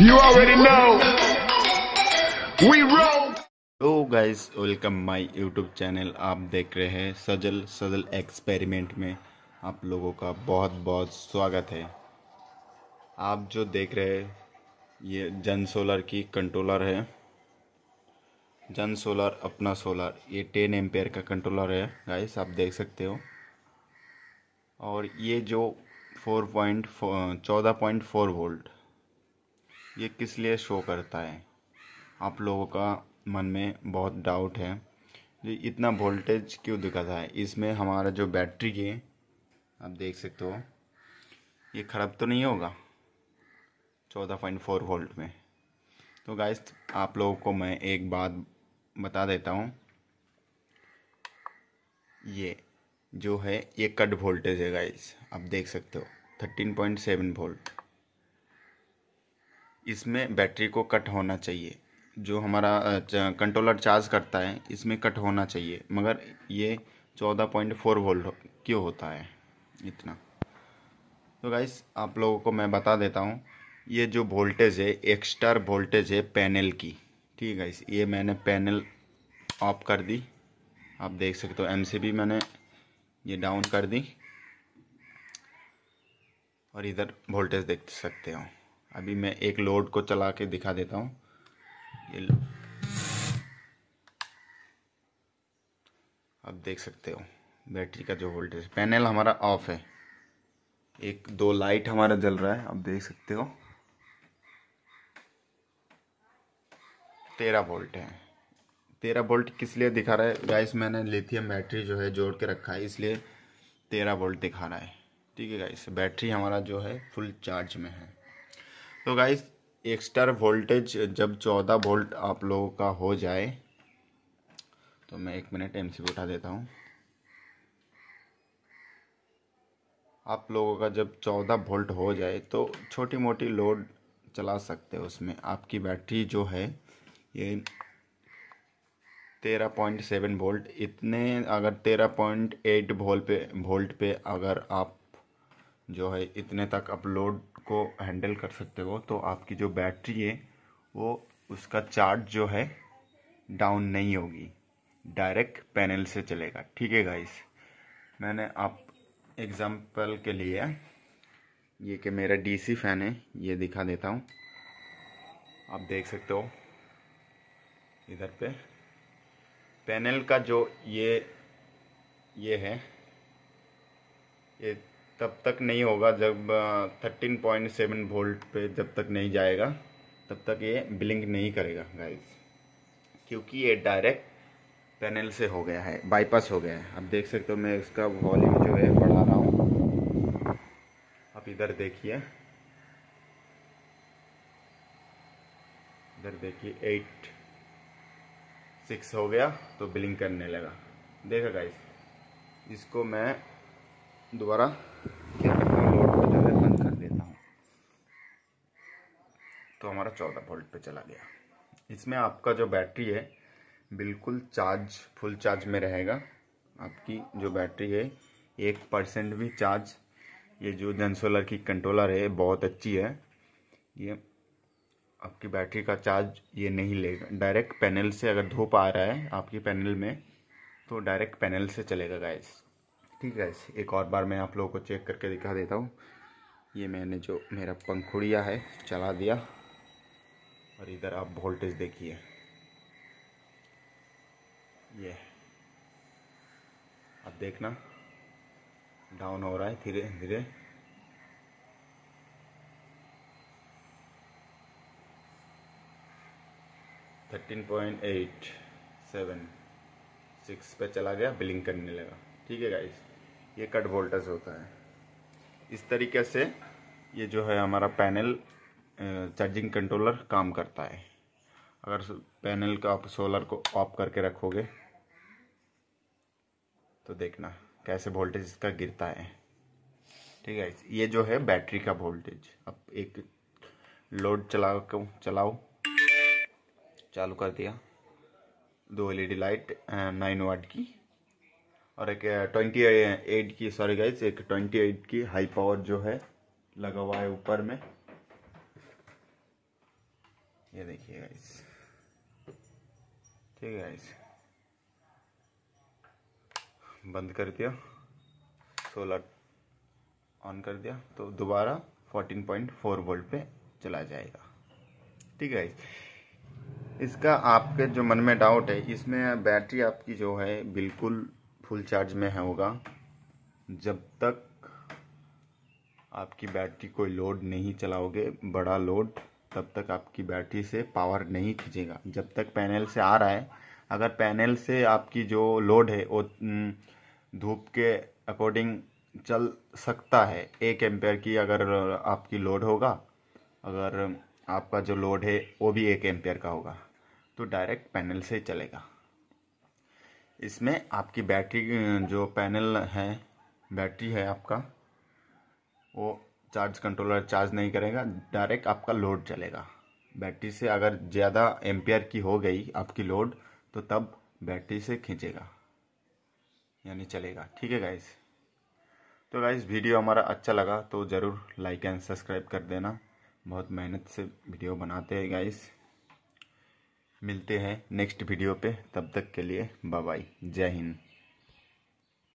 You already know. We roll. तो guys welcome my YouTube channel आप देख रहे हैं सजल सजल एक्सपेरिमेंट में आप लोगों का बहुत बहुत स्वागत है आप जो देख रहे हैं ये जन सोलर की कंट्रोलर है जन सोलर अपना सोलर ये टेन एम्पेयर का कंट्रोलर है गाइस आप देख सकते हो और ये जो फोर पॉइंट चौदह पॉइंट फोर वोल्ट ये किस लिए शो करता है आप लोगों का मन में बहुत डाउट है ये इतना वोल्टेज क्यों दिखाता है इसमें हमारा जो बैटरी है आप देख सकते हो ये ख़राब तो नहीं होगा चौदह पॉइंट फोर वोल्ट में तो गाइस आप लोगों को मैं एक बात बता देता हूँ ये जो है ये कट वोल्टेज है गाइस आप देख सकते हो थर्टीन पॉइंट सेवन वोल्ट इसमें बैटरी को कट होना चाहिए जो हमारा कंट्रोलर चार्ज करता है इसमें कट होना चाहिए मगर ये चौदह पॉइंट फोर वोल्ट क्यों होता है इतना तो गाइस आप लोगों को मैं बता देता हूँ ये जो वोल्टेज है एक्स्ट्रा वोल्टेज है पैनल की ठीक है इस ये मैंने पैनल ऑफ कर दी आप देख सकते हो एमसीबी मैंने ये डाउन कर दी और इधर वोल्टेज देख सकते हो अभी मैं एक लोड को चला के दिखा देता हूँ अब देख सकते हो बैटरी का जो वोल्टेज पैनल हमारा ऑफ है एक दो लाइट हमारा जल रहा है अब देख सकते हो तेरह वोल्ट है तेरह वोल्ट किस लिए दिखा रहा है गाइस मैंने लिथियम बैटरी जो है जोड़ के रखा है इसलिए तेरह वोल्ट दिखा रहा है ठीक है गाइस बैटरी हमारा जो है फुल चार्ज में है तो गाइस एक्स्टर वोल्टेज जब चौदह वोल्ट आप लोगों का हो जाए तो मैं एक मिनट एम सी उठा देता हूँ आप लोगों का जब चौदह वोल्ट हो जाए तो छोटी मोटी लोड चला सकते हो उसमें आपकी बैटरी जो है ये तेरह पॉइंट सेवन वोल्ट इतने अगर तेरह पॉइंट एट वोल्ट पे वोल्ट पे अगर आप जो है इतने तक अपलोड को हैंडल कर सकते हो तो आपकी जो बैटरी है वो उसका चार्ज जो है डाउन नहीं होगी डायरेक्ट पैनल से चलेगा ठीक है गाइस मैंने आप एग्जांपल के लिए ये कि मेरा डीसी फैन है ये दिखा देता हूँ आप देख सकते हो इधर पे पैनल का जो ये ये है ये तब तक नहीं होगा जब थर्टीन पॉइंट सेवन वोल्ट पे जब तक नहीं जाएगा तब तक ये ब्लिंक नहीं करेगा गाइस क्योंकि ये डायरेक्ट पैनल से हो गया है बाईपास हो गया है आप देख सकते हो मैं इसका वॉल्यूम जो है बढ़ा रहा हूँ आप इधर देखिए इधर देखिए एट सिक्स हो गया तो ब्लिंक करने लगा देखा गाइस इसको मैं दोबारा तो हमारा चौदह वोल्ट पे चला गया इसमें आपका जो बैटरी है बिल्कुल चार्ज फुल चार्ज में रहेगा आपकी जो बैटरी है एक परसेंट भी चार्ज ये जो जनसोलर की कंट्रोलर है बहुत अच्छी है ये आपकी बैटरी का चार्ज ये नहीं लेगा डायरेक्ट पैनल से अगर धूप आ रहा है आपकी पैनल में तो डायरेक्ट पैनल से चलेगा गैस ठीक है एक और बार मैं आप लोगों को चेक करके दिखा देता हूँ ये मैंने जो मेरा पंखुड़िया है चला दिया और इधर आप वोल्टेज देखिए ये आप देखना डाउन हो रहा है धीरे धीरे thirteen point eight seven six पे चला गया बिलिंग करने लगा ठीक है गाइस ये कट वोल्टेज होता है इस तरीके से ये जो है हमारा पैनल चार्जिंग कंट्रोलर काम करता है अगर पैनल का आप सोलर को ऑफ करके रखोगे तो देखना कैसे वोल्टेज इसका गिरता है ठीक है ये जो है बैटरी का वोल्टेज अब एक लोड चला कर चलाओ चालू कर दिया दो एलईडी लाइट नाइन वाट की और एक ट्वेंटी एट की सॉरी गाइज एक ट्वेंटी एट की हाई पावर जो है लगा हुआ है ऊपर में ये देखिए गाइस ठीक है गाइस बंद कर दिया सोलर ऑन कर दिया तो दोबारा 14.4 वोल्ट पे चला जाएगा ठीक है इसका आपके जो मन में डाउट है इसमें बैटरी आपकी जो है बिल्कुल फुल चार्ज में है होगा जब तक आपकी बैटरी कोई लोड नहीं चलाओगे बड़ा लोड तब तक आपकी बैटरी से पावर नहीं खींचेगा जब तक पैनल से आ रहा है अगर पैनल से आपकी जो लोड है वो धूप के अकॉर्डिंग चल सकता है एक एम्पेयर की अगर आपकी लोड होगा अगर आपका जो लोड है वो भी एक एम्पेयर का होगा तो डायरेक्ट पैनल से चलेगा इसमें आपकी बैटरी जो पैनल है बैटरी है आपका वो चार्ज कंट्रोलर चार्ज नहीं करेगा डायरेक्ट आपका लोड चलेगा बैटरी से अगर ज़्यादा एम्पियर की हो गई आपकी लोड तो तब बैटरी से खींचेगा यानी चलेगा ठीक है गाइस तो गाइस वीडियो हमारा अच्छा लगा तो ज़रूर लाइक एंड सब्सक्राइब कर देना बहुत मेहनत से वीडियो बनाते हैं गाइस मिलते हैं नेक्स्ट वीडियो पे तब तक के लिए बाय बाय जय हिंद